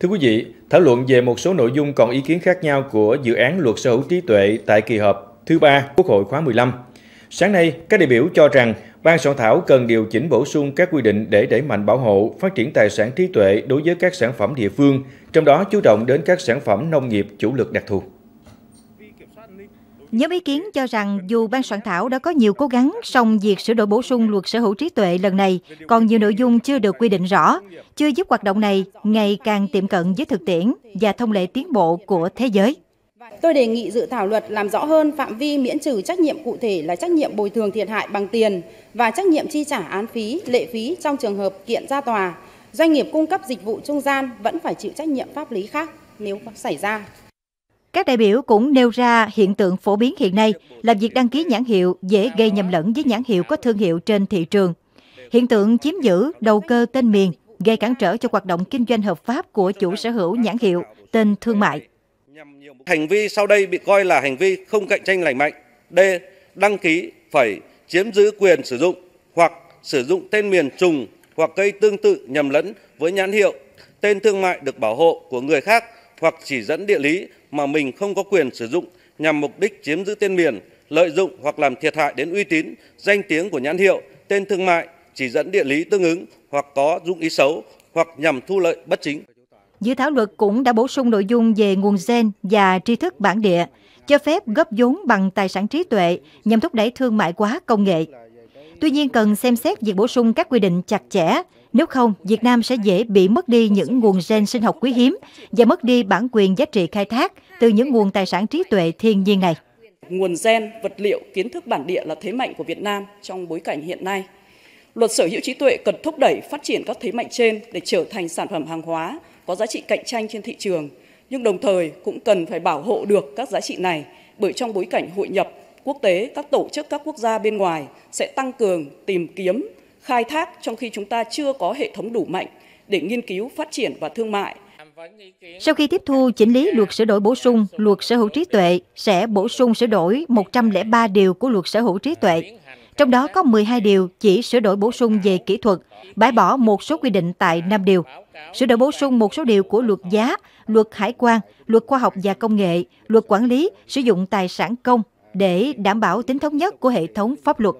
Thưa quý vị, thảo luận về một số nội dung còn ý kiến khác nhau của dự án luật sở hữu trí tuệ tại kỳ họp thứ ba Quốc hội khóa 15. Sáng nay, các đại biểu cho rằng ban soạn thảo cần điều chỉnh bổ sung các quy định để đẩy mạnh bảo hộ, phát triển tài sản trí tuệ đối với các sản phẩm địa phương, trong đó chú trọng đến các sản phẩm nông nghiệp chủ lực đặc thù. Nhóm ý kiến cho rằng dù ban soạn thảo đã có nhiều cố gắng, song việc sửa đổi bổ sung luật sở hữu trí tuệ lần này còn nhiều nội dung chưa được quy định rõ, chưa giúp hoạt động này ngày càng tiệm cận với thực tiễn và thông lệ tiến bộ của thế giới. Tôi đề nghị dự thảo luật làm rõ hơn phạm vi miễn trừ trách nhiệm cụ thể là trách nhiệm bồi thường thiệt hại bằng tiền và trách nhiệm chi trả án phí, lệ phí trong trường hợp kiện ra tòa. Doanh nghiệp cung cấp dịch vụ trung gian vẫn phải chịu trách nhiệm pháp lý khác nếu xảy ra. Các đại biểu cũng nêu ra hiện tượng phổ biến hiện nay là việc đăng ký nhãn hiệu dễ gây nhầm lẫn với nhãn hiệu có thương hiệu trên thị trường. Hiện tượng chiếm giữ đầu cơ tên miền gây cản trở cho hoạt động kinh doanh hợp pháp của chủ sở hữu nhãn hiệu, tên thương mại. Hành vi sau đây bị coi là hành vi không cạnh tranh lành mạnh. D. Đăng ký phải chiếm giữ quyền sử dụng hoặc sử dụng tên miền trùng hoặc cây tương tự nhầm lẫn với nhãn hiệu, tên thương mại được bảo hộ của người khác hoặc chỉ dẫn địa lý mà mình không có quyền sử dụng nhằm mục đích chiếm giữ tên miền, lợi dụng hoặc làm thiệt hại đến uy tín, danh tiếng của nhãn hiệu, tên thương mại, chỉ dẫn địa lý tương ứng hoặc có dụng ý xấu hoặc nhằm thu lợi bất chính. Dự thảo luật cũng đã bổ sung nội dung về nguồn gen và tri thức bản địa, cho phép góp vốn bằng tài sản trí tuệ nhằm thúc đẩy thương mại hóa công nghệ. Tuy nhiên cần xem xét việc bổ sung các quy định chặt chẽ nếu không, Việt Nam sẽ dễ bị mất đi những nguồn gen sinh học quý hiếm và mất đi bản quyền giá trị khai thác từ những nguồn tài sản trí tuệ thiên nhiên này. Nguồn gen, vật liệu, kiến thức bản địa là thế mạnh của Việt Nam trong bối cảnh hiện nay. Luật sở hữu trí tuệ cần thúc đẩy phát triển các thế mạnh trên để trở thành sản phẩm hàng hóa có giá trị cạnh tranh trên thị trường, nhưng đồng thời cũng cần phải bảo hộ được các giá trị này bởi trong bối cảnh hội nhập quốc tế, các tổ chức các quốc gia bên ngoài sẽ tăng cường tìm kiếm khai thác trong khi chúng ta chưa có hệ thống đủ mạnh để nghiên cứu, phát triển và thương mại. Sau khi tiếp thu chỉnh lý luật sửa đổi bổ sung, luật sở hữu trí tuệ sẽ bổ sung sửa đổi 103 điều của luật sở hữu trí tuệ. Trong đó có 12 điều chỉ sửa đổi bổ sung về kỹ thuật, bãi bỏ một số quy định tại 5 điều. Sửa đổi bổ sung một số điều của luật giá, luật hải quan, luật khoa học và công nghệ, luật quản lý, sử dụng tài sản công để đảm bảo tính thống nhất của hệ thống pháp luật.